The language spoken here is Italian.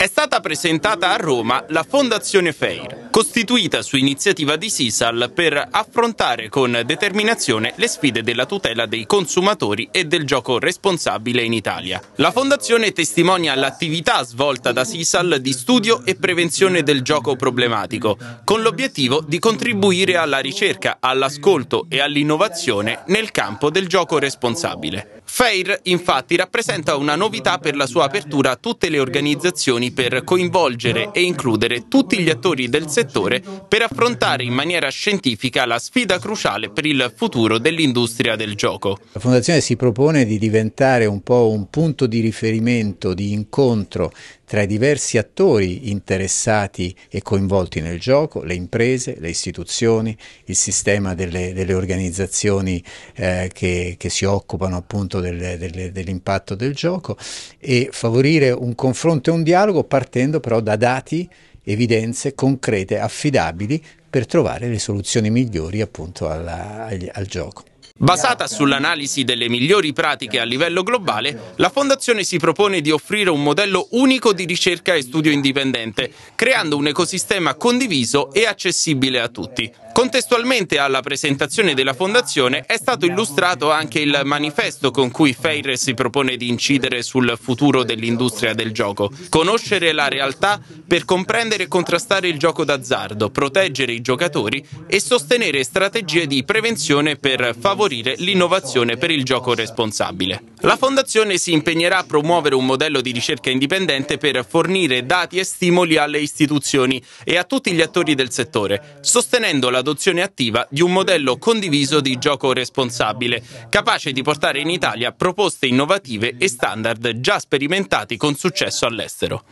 È stata presentata a Roma la Fondazione FAIR, costituita su iniziativa di Sisal per affrontare con determinazione le sfide della tutela dei consumatori e del gioco responsabile in Italia. La Fondazione testimonia l'attività svolta da Sisal di studio e prevenzione del gioco problematico, con l'obiettivo di contribuire alla ricerca, all'ascolto e all'innovazione nel campo del gioco responsabile. FAIR infatti rappresenta una novità per la sua apertura a tutte le organizzazioni per coinvolgere e includere tutti gli attori del settore per affrontare in maniera scientifica la sfida cruciale per il futuro dell'industria del gioco. La Fondazione si propone di diventare un po' un punto di riferimento, di incontro tra i diversi attori interessati e coinvolti nel gioco, le imprese, le istituzioni, il sistema delle, delle organizzazioni eh, che, che si occupano appunto appunto del, del, dell'impatto del gioco e favorire un confronto e un dialogo partendo però da dati, evidenze concrete, affidabili per trovare le soluzioni migliori appunto alla, al, al gioco. Basata sull'analisi delle migliori pratiche a livello globale, la Fondazione si propone di offrire un modello unico di ricerca e studio indipendente, creando un ecosistema condiviso e accessibile a tutti. Contestualmente alla presentazione della fondazione è stato illustrato anche il manifesto con cui Fair si propone di incidere sul futuro dell'industria del gioco. Conoscere la realtà per comprendere e contrastare il gioco d'azzardo, proteggere i giocatori e sostenere strategie di prevenzione per favorire l'innovazione per il gioco responsabile. La fondazione si impegnerà a promuovere un modello di ricerca indipendente per fornire dati e stimoli alle istituzioni e a tutti gli attori del settore, sostenendo la l'adozione attiva di un modello condiviso di gioco responsabile, capace di portare in Italia proposte innovative e standard già sperimentati con successo all'estero.